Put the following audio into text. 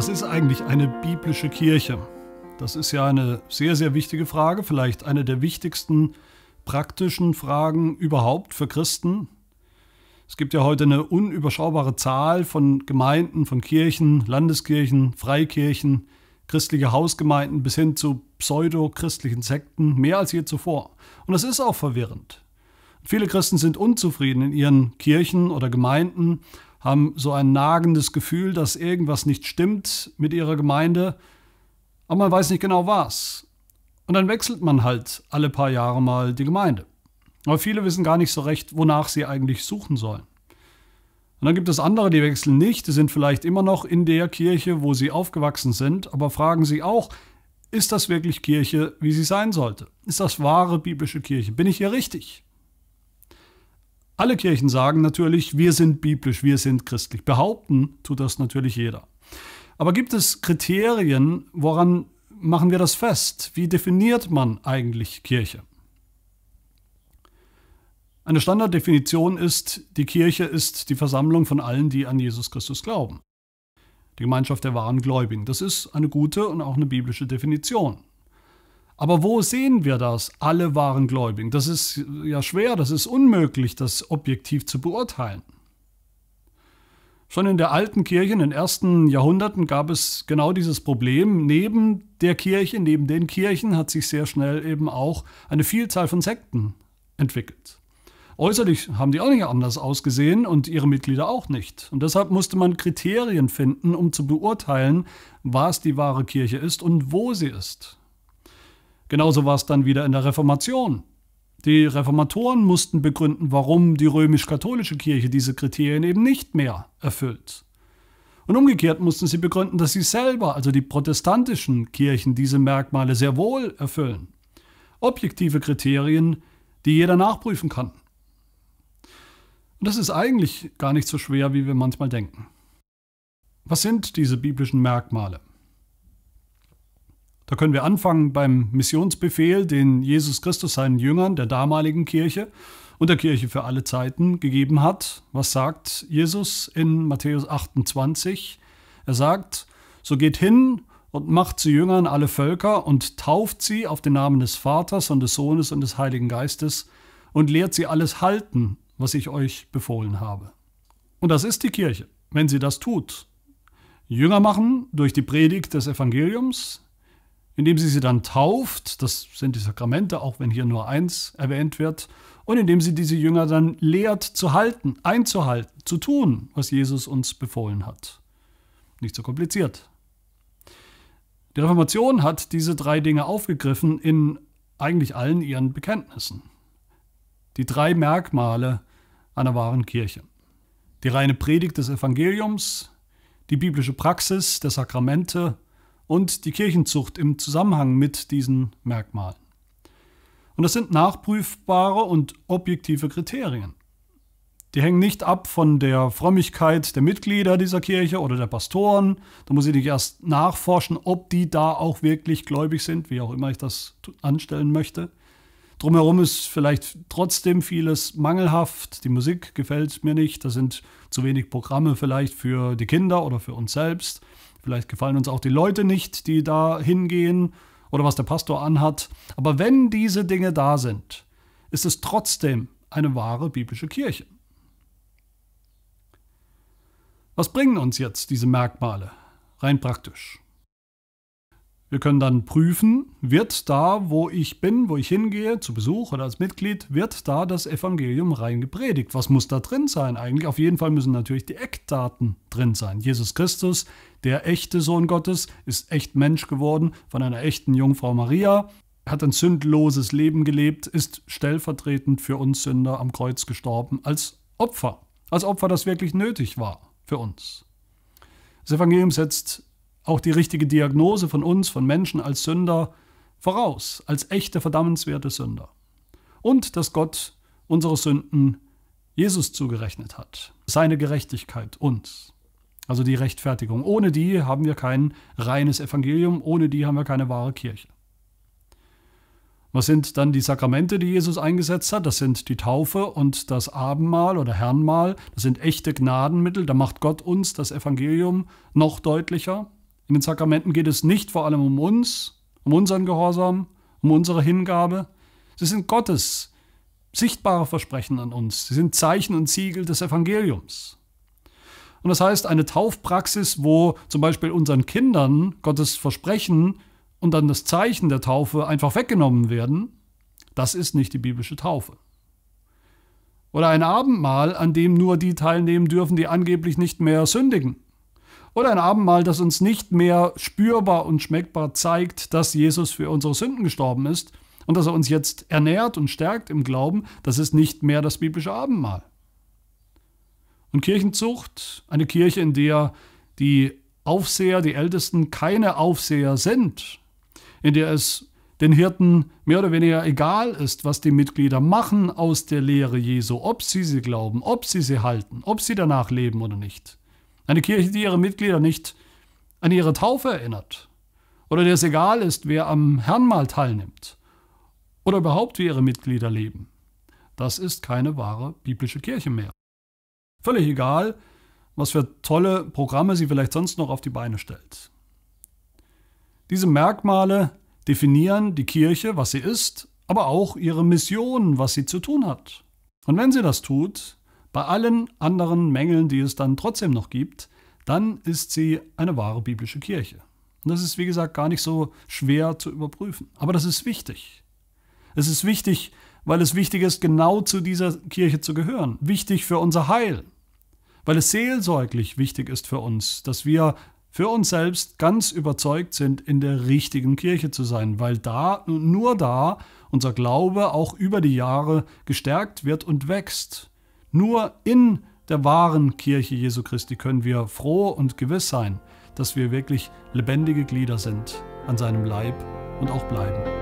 Was ist eigentlich eine biblische Kirche? Das ist ja eine sehr, sehr wichtige Frage, vielleicht eine der wichtigsten praktischen Fragen überhaupt für Christen. Es gibt ja heute eine unüberschaubare Zahl von Gemeinden, von Kirchen, Landeskirchen, Freikirchen, christliche Hausgemeinden bis hin zu pseudo-christlichen Sekten, mehr als je zuvor. Und das ist auch verwirrend. Viele Christen sind unzufrieden in ihren Kirchen oder Gemeinden haben so ein nagendes Gefühl, dass irgendwas nicht stimmt mit ihrer Gemeinde, aber man weiß nicht genau was. Und dann wechselt man halt alle paar Jahre mal die Gemeinde. Aber viele wissen gar nicht so recht, wonach sie eigentlich suchen sollen. Und dann gibt es andere, die wechseln nicht, die sind vielleicht immer noch in der Kirche, wo sie aufgewachsen sind, aber fragen sie auch, ist das wirklich Kirche, wie sie sein sollte? Ist das wahre biblische Kirche? Bin ich hier richtig? Alle Kirchen sagen natürlich, wir sind biblisch, wir sind christlich. Behaupten tut das natürlich jeder. Aber gibt es Kriterien, woran machen wir das fest? Wie definiert man eigentlich Kirche? Eine Standarddefinition ist, die Kirche ist die Versammlung von allen, die an Jesus Christus glauben. Die Gemeinschaft der wahren Gläubigen. Das ist eine gute und auch eine biblische Definition. Aber wo sehen wir das? Alle waren gläubig. Das ist ja schwer, das ist unmöglich, das objektiv zu beurteilen. Schon in der alten Kirche, in den ersten Jahrhunderten, gab es genau dieses Problem. Neben der Kirche, neben den Kirchen hat sich sehr schnell eben auch eine Vielzahl von Sekten entwickelt. Äußerlich haben die auch nicht anders ausgesehen und ihre Mitglieder auch nicht. Und deshalb musste man Kriterien finden, um zu beurteilen, was die wahre Kirche ist und wo sie ist. Genauso war es dann wieder in der Reformation. Die Reformatoren mussten begründen, warum die römisch-katholische Kirche diese Kriterien eben nicht mehr erfüllt. Und umgekehrt mussten sie begründen, dass sie selber, also die protestantischen Kirchen, diese Merkmale sehr wohl erfüllen. Objektive Kriterien, die jeder nachprüfen kann. Und das ist eigentlich gar nicht so schwer, wie wir manchmal denken. Was sind diese biblischen Merkmale? Da können wir anfangen beim Missionsbefehl, den Jesus Christus seinen Jüngern der damaligen Kirche und der Kirche für alle Zeiten gegeben hat. Was sagt Jesus in Matthäus 28? Er sagt, so geht hin und macht zu Jüngern alle Völker und tauft sie auf den Namen des Vaters und des Sohnes und des Heiligen Geistes und lehrt sie alles halten, was ich euch befohlen habe. Und das ist die Kirche, wenn sie das tut. Jünger machen durch die Predigt des Evangeliums, indem sie sie dann tauft, das sind die Sakramente, auch wenn hier nur eins erwähnt wird, und indem sie diese Jünger dann lehrt zu halten, einzuhalten, zu tun, was Jesus uns befohlen hat. Nicht so kompliziert. Die Reformation hat diese drei Dinge aufgegriffen in eigentlich allen ihren Bekenntnissen. Die drei Merkmale einer wahren Kirche. Die reine Predigt des Evangeliums, die biblische Praxis der Sakramente und die Kirchenzucht im Zusammenhang mit diesen Merkmalen. Und das sind nachprüfbare und objektive Kriterien. Die hängen nicht ab von der Frömmigkeit der Mitglieder dieser Kirche oder der Pastoren. Da muss ich nicht erst nachforschen, ob die da auch wirklich gläubig sind, wie auch immer ich das anstellen möchte. Drumherum ist vielleicht trotzdem vieles mangelhaft. Die Musik gefällt mir nicht. Da sind zu wenig Programme vielleicht für die Kinder oder für uns selbst. Vielleicht gefallen uns auch die Leute nicht, die da hingehen oder was der Pastor anhat. Aber wenn diese Dinge da sind, ist es trotzdem eine wahre biblische Kirche. Was bringen uns jetzt diese Merkmale rein praktisch? Wir können dann prüfen, wird da, wo ich bin, wo ich hingehe, zu Besuch oder als Mitglied, wird da das Evangelium reingepredigt. Was muss da drin sein eigentlich? Auf jeden Fall müssen natürlich die Eckdaten drin sein. Jesus Christus, der echte Sohn Gottes, ist echt Mensch geworden von einer echten Jungfrau Maria, hat ein sündloses Leben gelebt, ist stellvertretend für uns Sünder am Kreuz gestorben als Opfer. Als Opfer, das wirklich nötig war für uns. Das Evangelium setzt auch die richtige Diagnose von uns, von Menschen als Sünder, voraus, als echte verdammenswerte Sünder. Und dass Gott unsere Sünden Jesus zugerechnet hat, seine Gerechtigkeit uns, also die Rechtfertigung. Ohne die haben wir kein reines Evangelium, ohne die haben wir keine wahre Kirche. Was sind dann die Sakramente, die Jesus eingesetzt hat? Das sind die Taufe und das Abendmahl oder Herrnmahl. Das sind echte Gnadenmittel. Da macht Gott uns das Evangelium noch deutlicher. In den Sakramenten geht es nicht vor allem um uns, um unseren Gehorsam, um unsere Hingabe. Sie sind Gottes sichtbare Versprechen an uns. Sie sind Zeichen und Siegel des Evangeliums. Und das heißt, eine Taufpraxis, wo zum Beispiel unseren Kindern Gottes Versprechen und dann das Zeichen der Taufe einfach weggenommen werden, das ist nicht die biblische Taufe. Oder ein Abendmahl, an dem nur die teilnehmen dürfen, die angeblich nicht mehr sündigen oder ein Abendmahl, das uns nicht mehr spürbar und schmeckbar zeigt, dass Jesus für unsere Sünden gestorben ist und dass er uns jetzt ernährt und stärkt im Glauben, das ist nicht mehr das biblische Abendmahl. Und Kirchenzucht, eine Kirche, in der die Aufseher, die Ältesten keine Aufseher sind, in der es den Hirten mehr oder weniger egal ist, was die Mitglieder machen aus der Lehre Jesu, ob sie sie glauben, ob sie sie halten, ob sie danach leben oder nicht. Eine Kirche, die ihre Mitglieder nicht an ihre Taufe erinnert oder der es egal ist, wer am Herrnmal teilnimmt oder überhaupt wie ihre Mitglieder leben. Das ist keine wahre biblische Kirche mehr. Völlig egal, was für tolle Programme sie vielleicht sonst noch auf die Beine stellt. Diese Merkmale definieren die Kirche, was sie ist, aber auch ihre Mission, was sie zu tun hat. Und wenn sie das tut, bei allen anderen Mängeln, die es dann trotzdem noch gibt, dann ist sie eine wahre biblische Kirche. Und das ist, wie gesagt, gar nicht so schwer zu überprüfen. Aber das ist wichtig. Es ist wichtig, weil es wichtig ist, genau zu dieser Kirche zu gehören. Wichtig für unser Heil. Weil es seelsorglich wichtig ist für uns, dass wir für uns selbst ganz überzeugt sind, in der richtigen Kirche zu sein, weil da, nur da, unser Glaube auch über die Jahre gestärkt wird und wächst nur in der wahren Kirche Jesu Christi können wir froh und gewiss sein, dass wir wirklich lebendige Glieder sind an seinem Leib und auch bleiben.